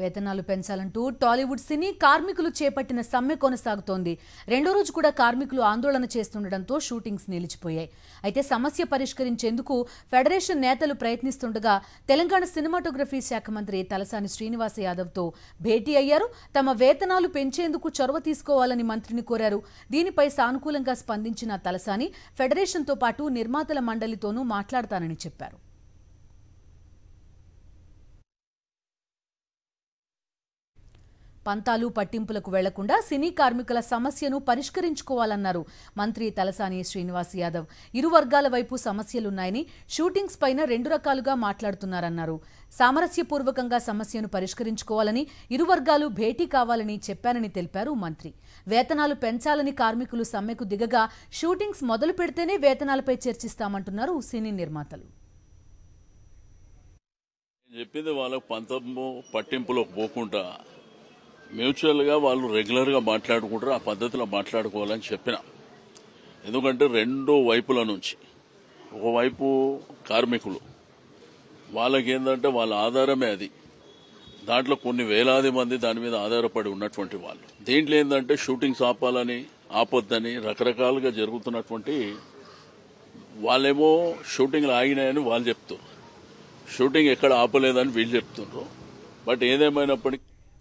వేతనాలు పెంచాలంటూ టాలీవుడ్ సినీ కార్మికులు చేపట్టిన సమ్మె కొనసాగుతోంది రెండో రోజు కూడా కార్మికులు ఆందోళన చేస్తుండటంతో షూటింగ్స్ నిలిచిపోయాయి అయితే సమస్య పరిష్కరించేందుకు ఫెడరేషన్ నేతలు ప్రయత్నిస్తుండగా తెలంగాణ సినిమాటోగ్రఫీ శాఖ మంత్రి తలసాని శ్రీనివాస యాదవ్తో భేటీ అయ్యారు తమ వేతనాలు పెంచేందుకు చొరవ తీసుకోవాలని మంత్రిని కోరారు దీనిపై సానుకూలంగా స్పందించిన తలసాని ఫెడరేషన్తో పాటు నిర్మాతల మండలితోనూ మాట్లాడతానని చెప్పారు పంతాలు పట్టింపులకు వెళ్లకుండా సినీ కార్మికుల సమస్యను పరిష్కరించుకోవాలన్నారు మంత్రి తలసాని శ్రీనివాస్ యాదవ్ ఇరు వర్గాల వైపు సమస్యలున్నాయని షూటింగ్స్ పైన రెండు రకాలుగా మాట్లాడుతున్నారన్నారు సామరస్యపూర్వకంగా సమస్యను పరిష్కరించుకోవాలని ఇరు వర్గాలు భేటీ కావాలని చెప్పానని తెలిపారు మంత్రి వేతనాలు పెంచాలని కార్మికులు సమ్మెకు దిగగా షూటింగ్స్ మొదలు పెడితేనే వేతనాలపై చర్చిస్తామంటున్నారు సినీ నిర్మాతలు చెప్పింది వాళ్ళకు పంతము పట్టింపులోకి పోకుండా మ్యూచువల్గా వాళ్ళు రెగ్యులర్గా మాట్లాడుకుంటారు ఆ పద్ధతిలో మాట్లాడుకోవాలని చెప్పిన ఎందుకంటే రెండు వైపుల నుంచి ఒకవైపు కార్మికులు వాళ్ళకి ఏంటంటే వాళ్ళ ఆధారమే అది దాంట్లో కొన్ని వేలాది మంది దాని మీద ఆధారపడి ఉన్నటువంటి వాళ్ళు దీంట్లో ఏంటంటే షూటింగ్స్ ఆపాలని ఆపొద్దని రకరకాలుగా జరుగుతున్నటువంటి వాళ్ళేమో షూటింగ్లు ఆగినాయని వాళ్ళు చెప్తున్నారు షూటింగ్ ఎక్కడ ఆపలేదని వీళ్ళు చెప్తున్నారు బట్ ఏదేమైనప్పటికీ